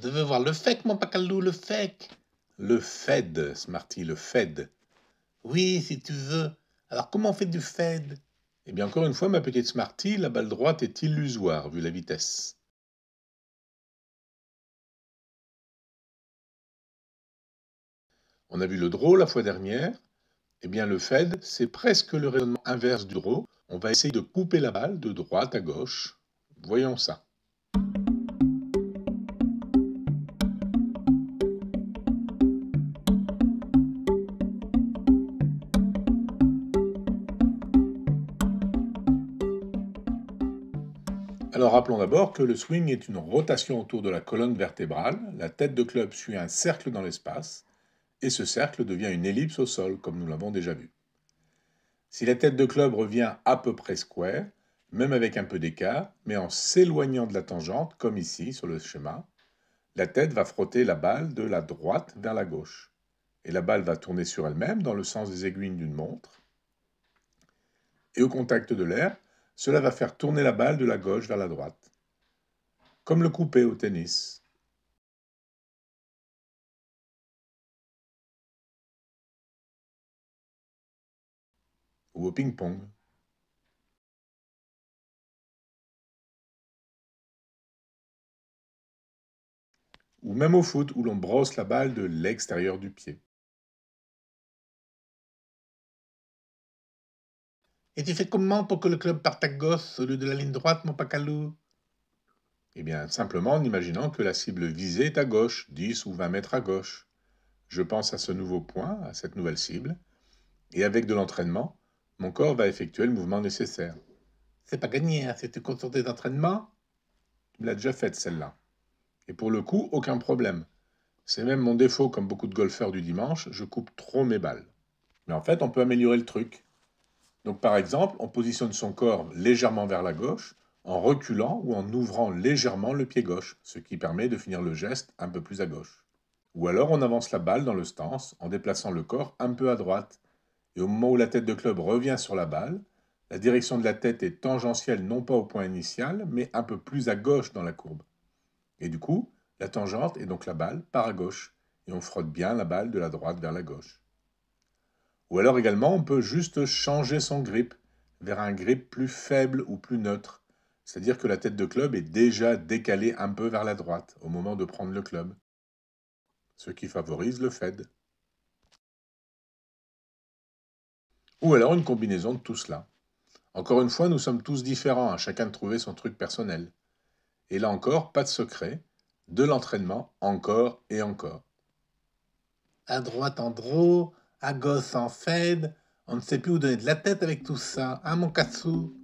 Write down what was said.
Vous devez voir le fake mon Pacalou, le fake Le FED, Smarty, le FED. Oui, si tu veux. Alors comment on fait du FED Eh bien encore une fois, ma petite Smarty, la balle droite est illusoire vu la vitesse. On a vu le draw la fois dernière. Eh bien le Fed, c'est presque le raisonnement inverse du draw. On va essayer de couper la balle de droite à gauche. Voyons ça. Alors rappelons d'abord que le swing est une rotation autour de la colonne vertébrale, la tête de club suit un cercle dans l'espace, et ce cercle devient une ellipse au sol, comme nous l'avons déjà vu. Si la tête de club revient à peu près square, même avec un peu d'écart, mais en s'éloignant de la tangente, comme ici sur le schéma, la tête va frotter la balle de la droite vers la gauche. Et la balle va tourner sur elle-même dans le sens des aiguilles d'une montre. Et au contact de l'air, cela va faire tourner la balle de la gauche vers la droite, comme le coupé au tennis. ou au ping-pong. Ou même au foot où l'on brosse la balle de l'extérieur du pied. Et tu fais comment pour que le club parte à gauche au lieu de la ligne droite, mon pacalou Eh bien, simplement en imaginant que la cible visée est à gauche, 10 ou 20 mètres à gauche. Je pense à ce nouveau point, à cette nouvelle cible, et avec de l'entraînement, mon corps va effectuer le mouvement nécessaire. C'est pas gagné, cest hein, si tu d'entraînement. des Tu l'as déjà faite celle-là. Et pour le coup, aucun problème. C'est même mon défaut, comme beaucoup de golfeurs du dimanche, je coupe trop mes balles. Mais en fait, on peut améliorer le truc. Donc par exemple, on positionne son corps légèrement vers la gauche en reculant ou en ouvrant légèrement le pied gauche, ce qui permet de finir le geste un peu plus à gauche. Ou alors on avance la balle dans le stance en déplaçant le corps un peu à droite. Et au moment où la tête de club revient sur la balle, la direction de la tête est tangentielle non pas au point initial, mais un peu plus à gauche dans la courbe. Et du coup, la tangente est donc la balle part à gauche, et on frotte bien la balle de la droite vers la gauche. Ou alors également, on peut juste changer son grip vers un grip plus faible ou plus neutre. C'est-à-dire que la tête de club est déjà décalée un peu vers la droite au moment de prendre le club. Ce qui favorise le Fed. Ou alors une combinaison de tout cela. Encore une fois, nous sommes tous différents, à hein, chacun de trouver son truc personnel. Et là encore, pas de secret, de l'entraînement encore et encore. À droite en à gosse en Fed, on ne sait plus où donner de la tête avec tout ça, hein mon Katsou